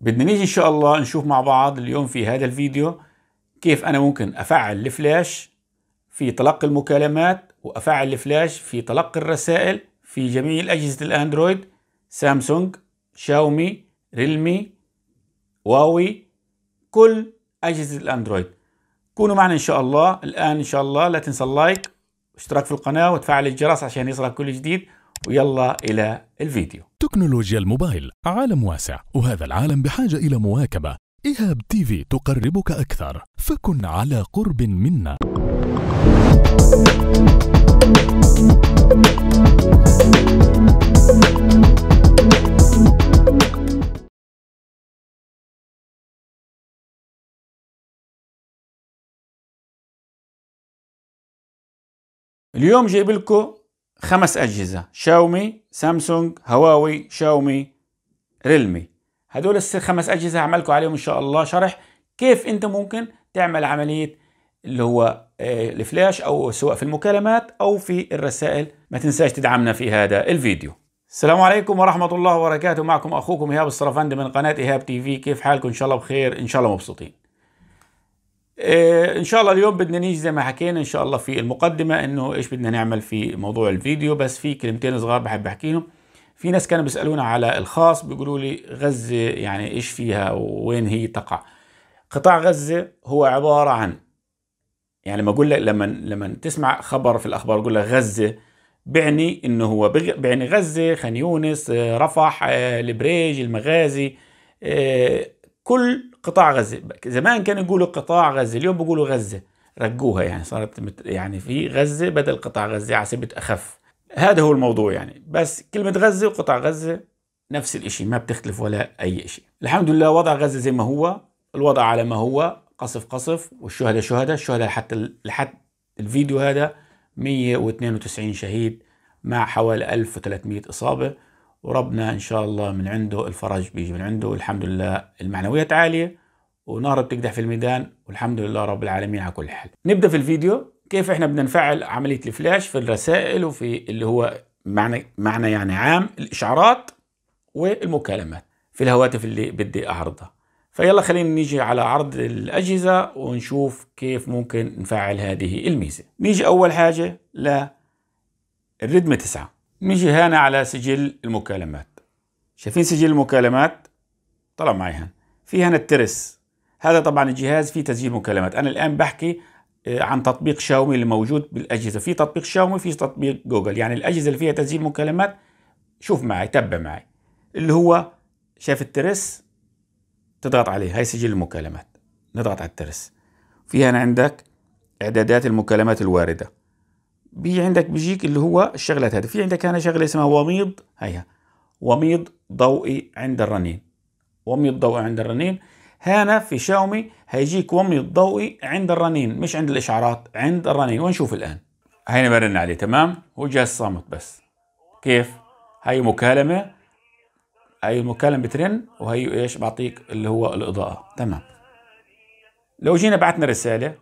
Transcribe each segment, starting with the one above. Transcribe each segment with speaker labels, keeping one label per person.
Speaker 1: بدنا نيجي ان شاء الله نشوف مع بعض اليوم في هذا الفيديو كيف انا ممكن افعل الفلاش في تلقي المكالمات وافعل الفلاش في تلقي الرسائل في جميع اجهزة الاندرويد سامسونج شاومي ريلمي واوي كل اجهزة الاندرويد كونوا معنا ان شاء الله الان ان شاء الله لا تنسى اللايك واشتراك في القناة وتفعل الجرس عشان يصلك كل جديد ويلا الى الفيديو تكنولوجيا الموبايل عالم واسع وهذا العالم بحاجة إلى مواكبة إيهاب تي في تقربك أكثر فكن على قرب منا اليوم جايب لكم خمس أجهزة شاومي سامسونج هواوي شاومي ريلمي هدول الخمس أجهزة هعملكم عليهم إن شاء الله شرح كيف أنت ممكن تعمل عملية اللي هو آه، الفلاش أو سواء في المكالمات أو في الرسائل ما تنساش تدعمنا في هذا الفيديو السلام عليكم ورحمة الله وبركاته معكم أخوكم إيهاب الصرفندي من قناة إيهاب تي في كيف حالكم إن شاء الله بخير إن شاء الله مبسوطين إيه، ان شاء الله اليوم بدنا نيجي زي ما حكينا ان شاء الله في المقدمه انه ايش بدنا نعمل في موضوع الفيديو بس في كلمتين صغار بحب احكيهم في ناس كانوا بيسالونا على الخاص بيقولوا لي غزه يعني ايش فيها وين هي تقع قطاع غزه هو عباره عن يعني لما اقول لك لما لما تسمع خبر في الاخبار يقول لك غزه بيعني انه هو بيعني غزه خان يونس رفح آه، البريج المغازي آه، كل قطاع غزه زمان كانوا يقولوا قطاع غزه اليوم بيقولوا غزه رجوها يعني صارت مت... يعني في غزه بدل قطاع غزه عسبت اخف هذا هو الموضوع يعني بس كلمه غزه وقطاع غزه نفس الشيء ما بتختلف ولا اي شيء الحمد لله وضع غزه زي ما هو الوضع على ما هو قصف قصف والشهداء شهداء الشهداء حتى لحد الفيديو هذا 192 شهيد مع حوالي 1300 اصابه وربنا إن شاء الله من عنده الفرج بيجي من عنده الحمد لله المعنويات عالية ونار بتقدح في الميدان والحمد لله رب العالمين على كل حال نبدأ في الفيديو كيف احنا بدنا نفعل عملية الفلاش في الرسائل وفي اللي هو معنى, معنى يعني عام الإشعارات والمكالمات في الهواتف اللي بدي أعرضها فيلا خلينا نيجي على عرض الأجهزة ونشوف كيف ممكن نفعل هذه الميزة نيجي أول حاجة للردم 9 نيجي هنا على سجل المكالمات شايفين سجل المكالمات طلع معي هنا في هنا الترس هذا طبعا الجهاز فيه تسجيل مكالمات انا الان بحكي آه، عن تطبيق شاومي اللي موجود بالاجهزه في تطبيق شاومي في تطبيق جوجل يعني الاجهزه اللي فيها تسجيل مكالمات شوف معي تبع معي اللي هو شايف الترس تضغط عليه هاي سجل المكالمات نضغط على الترس في هنا عندك اعدادات المكالمات الوارده بيجي عندك بيجيك اللي هو الشغلات هذه في عندك هنا شغله اسمها وميض هيها وميض ضوئي عند الرنين وميض ضوئي عند الرنين هنا في شاومي هيجيك وميض ضوئي عند الرنين مش عند الاشعارات عند الرنين ونشوف الان هنا برن عليه تمام هو جهاز صامت بس كيف هاي مكالمه هاي المكالمه بترن وهي ايش بعطيك اللي هو الاضاءه تمام لو جينا بعتنا رساله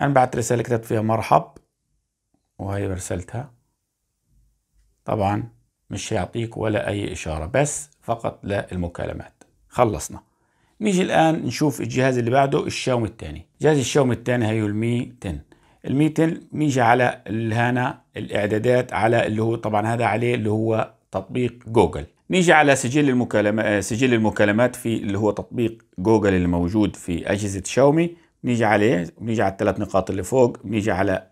Speaker 1: انا بعت رساله كتبت فيها مرحب وهي رسالتها طبعا مش هيعطيك ولا أي إشارة بس فقط للمكالمات خلصنا نيجي الآن نشوف الجهاز اللي بعده الشاومي الثاني جهاز الشاومي الثاني هي المي 10 المي 10 نيجي على هنا الإعدادات على اللي هو طبعا هذا عليه اللي هو تطبيق جوجل نيجي على سجل المكالمة آه، سجل المكالمات في اللي هو تطبيق جوجل اللي موجود في أجهزة شاومي نيجي عليه نيجي على الثلاث نقاط اللي فوق نيجي على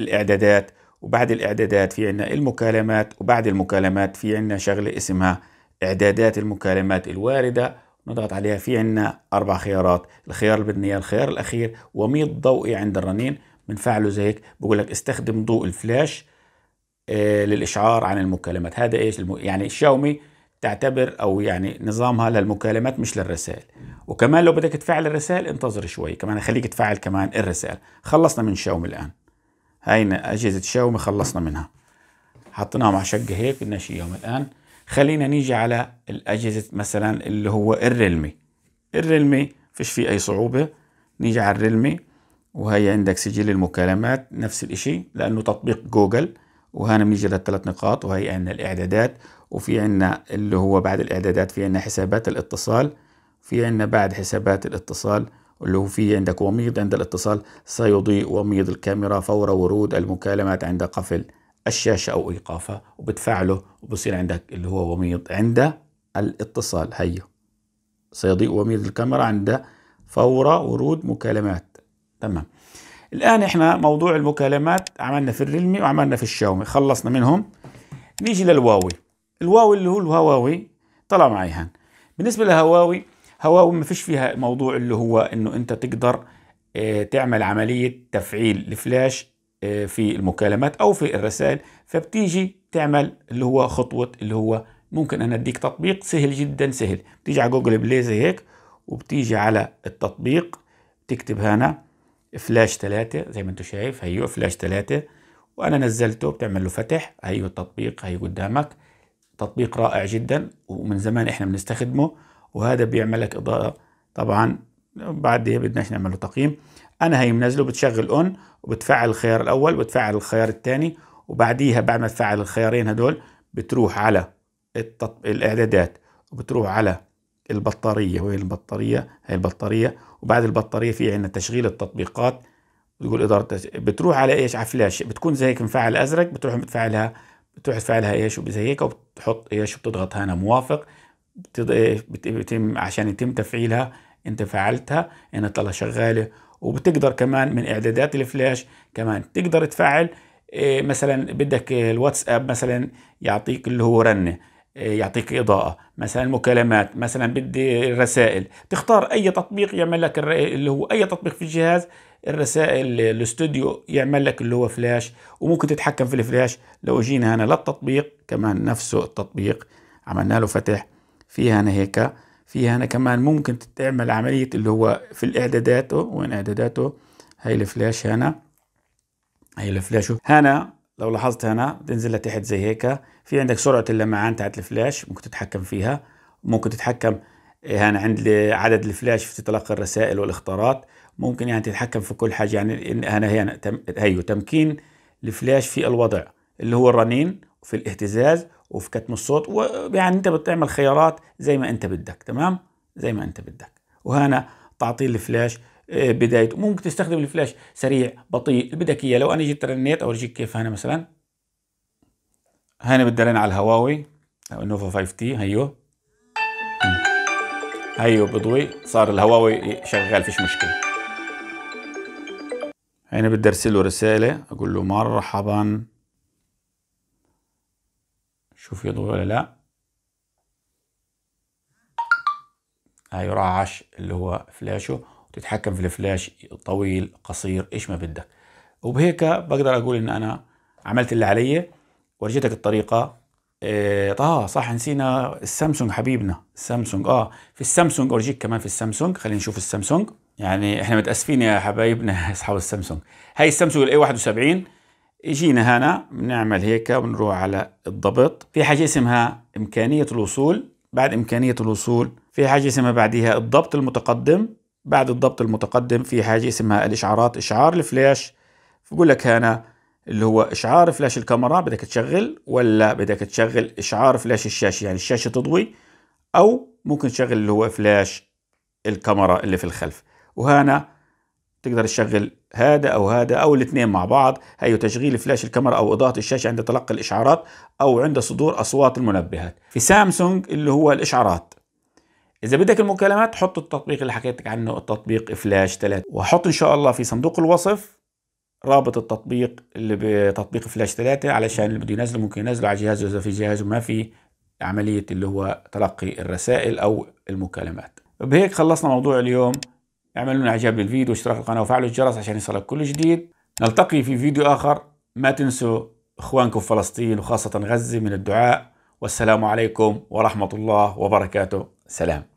Speaker 1: الإعدادات وبعد الإعدادات في عنا المكالمات وبعد المكالمات في عنا شغلة اسمها إعدادات المكالمات الواردة نضغط عليها في عنا أربع خيارات الخيار اللي بدنا إياه الخيار الأخير وميض ضوئي عند الرنين بنفعله زي هيك بقول لك استخدم ضوء الفلاش آه، للإشعار عن المكالمات هذا إيش الم... يعني الشاومي تعتبر او يعني نظامها للمكالمات مش للرسائل وكمان لو بدك تفعل الرسائل انتظر شوي كمان خليك تفعل كمان الرسائل خلصنا من شاومي الان هاينا أجهزة شاومي خلصنا منها حطيناهم على شقة هيك بدنا نشيلهم الآن خلينا نيجي على الأجهزة مثلا اللي هو الريلمي الريلمي فيش فيه أي صعوبة نيجي على الريلمي وهي عندك سجل المكالمات نفس الإشي لأنه تطبيق جوجل وهنا بنيجي للثلاث نقاط وهي عندنا الإعدادات وفي عندنا اللي هو بعد الإعدادات في عندنا حسابات الاتصال في عندنا بعد حسابات الاتصال اللي هو في عندك وميض عند الاتصال سيضيء وميض الكاميرا فور ورود المكالمات عند قفل الشاشة أو إيقافها وبتفعله وبصير عندك اللي هو وميض عند الاتصال هي سيضيء وميض الكاميرا عند فور ورود مكالمات تمام الآن إحنا موضوع المكالمات عملنا في الريلمي وعملنا في الشاومي خلصنا منهم نيجي للواوي الواوي اللي هو الهواوي طلع معي هان بالنسبة لهواوي هوا ما فيش فيها موضوع اللي هو انه انت تقدر آه، تعمل عملية تفعيل الفلاش آه، في المكالمات او في الرسائل فبتيجي تعمل اللي هو خطوة اللي هو ممكن انا اديك تطبيق سهل جدا سهل بتيجي على جوجل بلاي زي هيك وبتيجي على التطبيق تكتب هنا فلاش 3 زي ما انت شايف هيو فلاش 3 وانا نزلته بتعمل له فتح هيو التطبيق هيو قدامك تطبيق رائع جدا ومن زمان احنا بنستخدمه وهذا بيعمل لك اضاءه طبعا بعد بدناش نعمل له تقييم انا هي منزله بتشغل اون وبتفعل الخيار الاول وبتفعل الخيار الثاني وبعديها بعد ما تفعل الخيارين هدول بتروح على التط... الاعدادات وبتروح على البطاريه وهي البطاريه هي البطاريه وبعد البطاريه في عندنا تشغيل التطبيقات بتقول اداره بتروح على ايش على فلاش بتكون زي هيك مفعل ازرق بتروح بتفعلها بتروح تفعلها ايش وزي هيك وبتحط ايش وبتضغط هنا موافق إيه، بتم عشان يتم تفعيلها انت فعلتها انها تطلع شغاله وبتقدر كمان من اعدادات الفلاش كمان تقدر تفعل إيه، مثلا بدك الواتساب مثلا يعطيك اللي هو رنه إيه، يعطيك إضاءة مثلا مكالمات مثلا بدي رسائل تختار أي تطبيق يعمل لك اللي هو أي تطبيق في الجهاز الرسائل الاستوديو يعمل لك اللي هو فلاش وممكن تتحكم في الفلاش لو جينا هنا للتطبيق كمان نفسه التطبيق عملنا له فتح فيها أنا هيك فيها أنا كمان ممكن تعمل عملية اللي هو في الإعدادات وين إعداداته هاي الفلاش هنا هاي الفلاش هنا لو لاحظت هنا بتنزل لتحت زي هيك في عندك سرعة اللمعان تاعت الفلاش ممكن تتحكم فيها ممكن تتحكم إيه، هنا عند عدد الفلاش في تلقي الرسائل والاخطارات ممكن يعني تتحكم في كل حاجة يعني هنا هنا تم هيو أيوة، تمكين الفلاش في الوضع اللي هو الرنين في الاهتزاز وفي كتم الصوت ويعني انت بتعمل خيارات زي ما انت بدك تمام زي ما انت بدك وهنا تعطيل الفلاش آه، بدايته ممكن تستخدم الفلاش سريع بطيء اللي بدك اياه لو انا جيت رنيت اورجيك كيف هنا مثلا هنا بدي رن على الهواوي او النوفا 5 تي هيو هيو بضوي صار الهواوي شغال فيش مشكله هنا بدي ارسل له رساله اقول له مرحبا شوف يضوي ولا لا هاي رعش اللي هو فلاشه وتتحكم في الفلاش طويل قصير ايش ما بدك وبهيك بقدر اقول ان انا عملت اللي علي ورجيتك الطريقه إيه اه صح نسينا السامسونج حبيبنا السامسونج اه في السامسونج اورجيك كمان في السامسونج خلينا نشوف السامسونج يعني احنا متاسفين يا حبايبنا اصحاب السامسونج هاي السامسونج الاي 71 يجينا هنا بنعمل هيك وبنروح على الضبط في حاجة اسمها إمكانية الوصول بعد إمكانية الوصول في حاجة اسمها بعدها الضبط المتقدم بعد الضبط المتقدم في حاجة اسمها الإشعارات إشعار الفلاش بقول لك هنا اللي هو إشعار فلاش الكاميرا بدك تشغل ولا بدك تشغل إشعار فلاش الشاشة يعني الشاشة تضوي أو ممكن تشغل اللي هو فلاش الكاميرا اللي في الخلف وهنا تقدر تشغل هذا او هذا او الاثنين مع بعض هي تشغيل فلاش الكاميرا او اضاءه الشاشه عند تلقي الاشعارات او عند صدور اصوات المنبهات في سامسونج اللي هو الاشعارات اذا بدك المكالمات حط التطبيق اللي حكيت لك عنه التطبيق فلاش 3 وحط ان شاء الله في صندوق الوصف رابط التطبيق اللي بتطبيق فلاش 3 علشان اللي بده ينزله ممكن ينزله على جهازه اذا في جهازه ما في عمليه اللي هو تلقي الرسائل او المكالمات بهيك خلصنا موضوع اليوم اعملوا لنا اعجاب للفيديو واشتراك القناة وفعلوا الجرس عشان يصلك كل جديد نلتقي في فيديو آخر ما تنسوا إخوانكم في فلسطين وخاصة غزة من الدعاء والسلام عليكم ورحمة الله وبركاته سلام